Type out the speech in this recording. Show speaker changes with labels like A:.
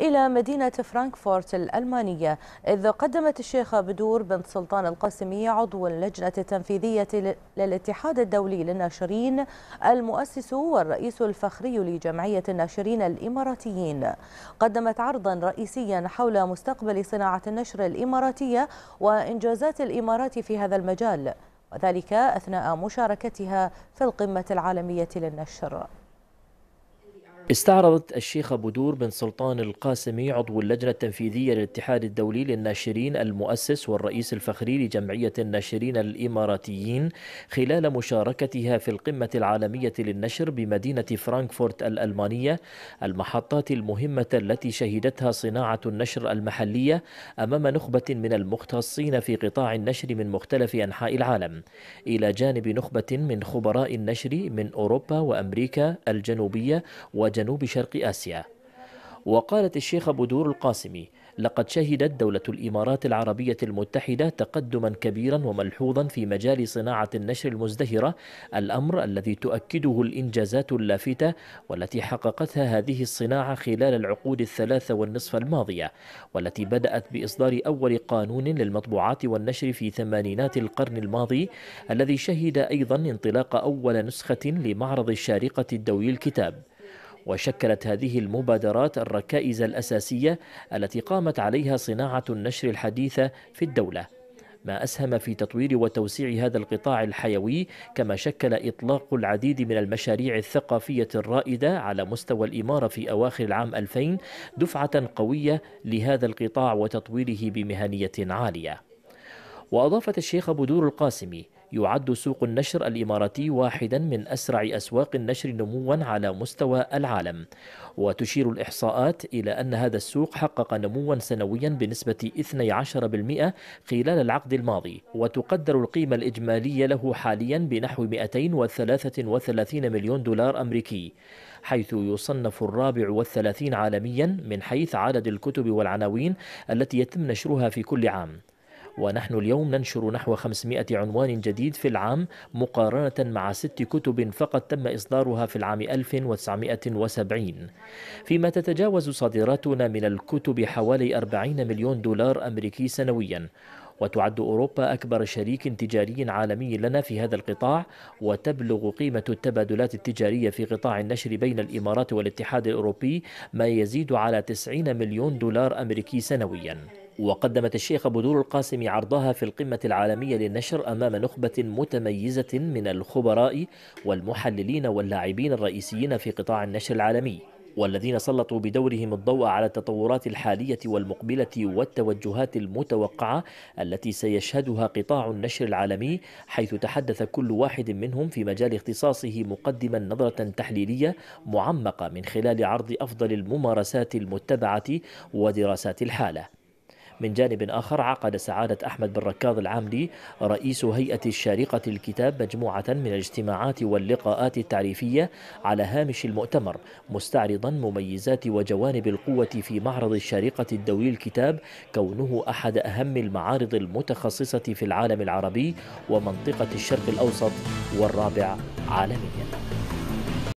A: إلى مدينة فرانكفورت الألمانية إذ قدمت الشيخة بدور بنت سلطان القاسمي عضو اللجنة التنفيذية للاتحاد الدولي للناشرين المؤسس والرئيس الفخري لجمعية الناشرين الإماراتيين قدمت عرضا رئيسيا حول مستقبل صناعة النشر الإماراتية وإنجازات الإمارات في هذا المجال وذلك أثناء مشاركتها في القمة العالمية للنشر
B: استعرضت الشيخ بدور بن سلطان القاسمي عضو اللجنة التنفيذية للاتحاد الدولي للناشرين المؤسس والرئيس الفخري لجمعية الناشرين الإماراتيين خلال مشاركتها في القمة العالمية للنشر بمدينة فرانكفورت الألمانية المحطات المهمة التي شهدتها صناعة النشر المحلية أمام نخبة من المختصين في قطاع النشر من مختلف أنحاء العالم إلى جانب نخبة من خبراء النشر من أوروبا وأمريكا الجنوبية و وجنوب شرق آسيا وقالت الشيخ بدور القاسمي لقد شهدت دولة الإمارات العربية المتحدة تقدما كبيرا وملحوظا في مجال صناعة النشر المزدهرة الأمر الذي تؤكده الإنجازات اللافتة والتي حققتها هذه الصناعة خلال العقود الثلاثة والنصف الماضية والتي بدأت بإصدار أول قانون للمطبوعات والنشر في ثمانينات القرن الماضي الذي شهد أيضا انطلاق أول نسخة لمعرض الشارقة الدولي الكتاب وشكلت هذه المبادرات الركائز الأساسية التي قامت عليها صناعة النشر الحديثة في الدولة ما أسهم في تطوير وتوسيع هذا القطاع الحيوي كما شكل إطلاق العديد من المشاريع الثقافية الرائدة على مستوى الإمارة في أواخر العام 2000 دفعة قوية لهذا القطاع وتطويره بمهنية عالية وأضافت الشيخ بدور القاسمي يعد سوق النشر الإماراتي واحدا من أسرع أسواق النشر نموا على مستوى العالم وتشير الإحصاءات إلى أن هذا السوق حقق نموا سنويا بنسبة 12% خلال العقد الماضي وتقدر القيمة الإجمالية له حاليا بنحو 233 مليون دولار أمريكي حيث يصنف الرابع والثلاثين عالميا من حيث عدد الكتب والعناوين التي يتم نشرها في كل عام ونحن اليوم ننشر نحو 500 عنوان جديد في العام مقارنة مع ست كتب فقط تم إصدارها في العام 1970 فيما تتجاوز صادراتنا من الكتب حوالي 40 مليون دولار أمريكي سنويا وتعد أوروبا أكبر شريك تجاري عالمي لنا في هذا القطاع وتبلغ قيمة التبادلات التجارية في قطاع النشر بين الإمارات والاتحاد الأوروبي ما يزيد على 90 مليون دولار أمريكي سنوياً وقدمت الشيخة بدور القاسم عرضها في القمة العالمية للنشر أمام نخبة متميزة من الخبراء والمحللين واللاعبين الرئيسيين في قطاع النشر العالمي والذين سلطوا بدورهم الضوء على التطورات الحالية والمقبلة والتوجهات المتوقعة التي سيشهدها قطاع النشر العالمي حيث تحدث كل واحد منهم في مجال اختصاصه مقدما نظرة تحليلية معمقة من خلال عرض أفضل الممارسات المتبعة ودراسات الحالة من جانب آخر عقد سعادة أحمد بن ركاض العاملي رئيس هيئة الشارقة الكتاب مجموعة من الاجتماعات واللقاءات التعريفية على هامش المؤتمر مستعرضا مميزات وجوانب القوة في معرض الشارقة الدولي الكتاب كونه أحد أهم المعارض المتخصصة في العالم العربي ومنطقة الشرق الأوسط والرابع عالمياً